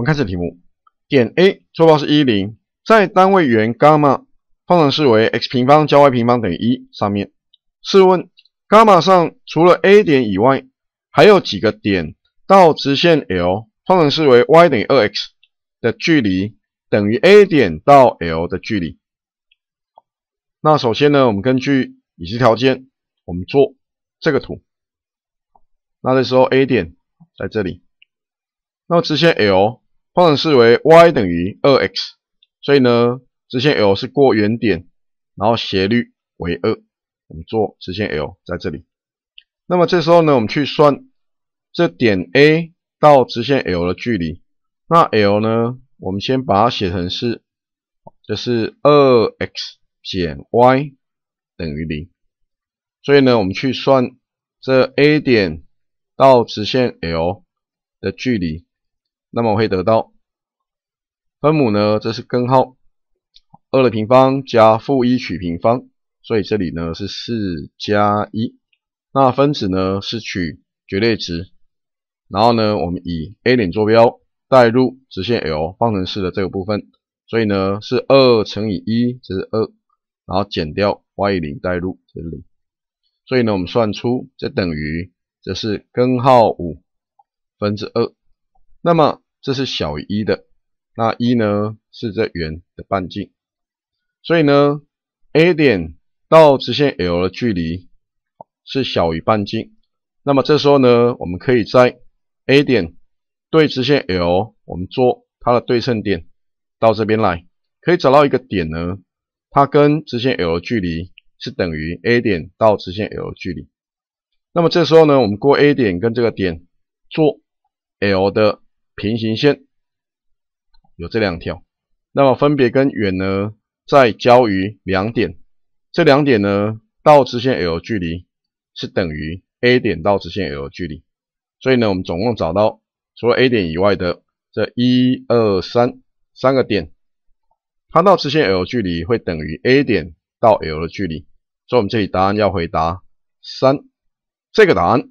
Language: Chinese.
我们看这题目，点 A 坐标是 (1,0) 在单位圆马方程式为 x 平方加 y 平方等于1上面。试问伽马上除了 A 点以外，还有几个点到直线 l 方程式为 y 等于 2x 的距离等于 A 点到 l 的距离？那首先呢，我们根据已知条件，我们做这个图。那这时候 A 点在这里，那么直线 l。方程式为 y 等于二 x，所以呢，直线 l 是过原点，然后斜率为二。我们做直线 l 在这里，那么这时候呢，我们去算这点 A 到直线 l 的距离。那 l 呢，我们先把它写成是，这是二 x 减 y 等于零。所以呢，我们去算这 A 点到直线 l 的距离。那么我会得到分母呢？这是根号二的平方加负一取平方，所以这里呢是四加一。那分子呢是取绝对值，然后呢我们以 A 点坐标代入直线 l 方程式的这个部分，所以呢是二乘以一，这是二，然后减掉 y 零代入这里，所以呢我们算出这等于这是根号五分之二。那么这是小于一的，那一呢是这圆的半径，所以呢 A 点到直线 l 的距离是小于半径，那么这时候呢，我们可以在 A 点对直线 l 我们做它的对称点到这边来，可以找到一个点呢，它跟直线 l 的距离是等于 A 点到直线 l 的距离，那么这时候呢，我们过 A 点跟这个点做 l 的平行线有这两条，那么分别跟圆呢再交于两点，这两点呢到直线 l 距离是等于 A 点到直线 l 距离，所以呢我们总共找到除了 A 点以外的这一二三三个点，它到直线 l 距离会等于 A 点到 l 的距离，所以我们这里答案要回答三，这个答案。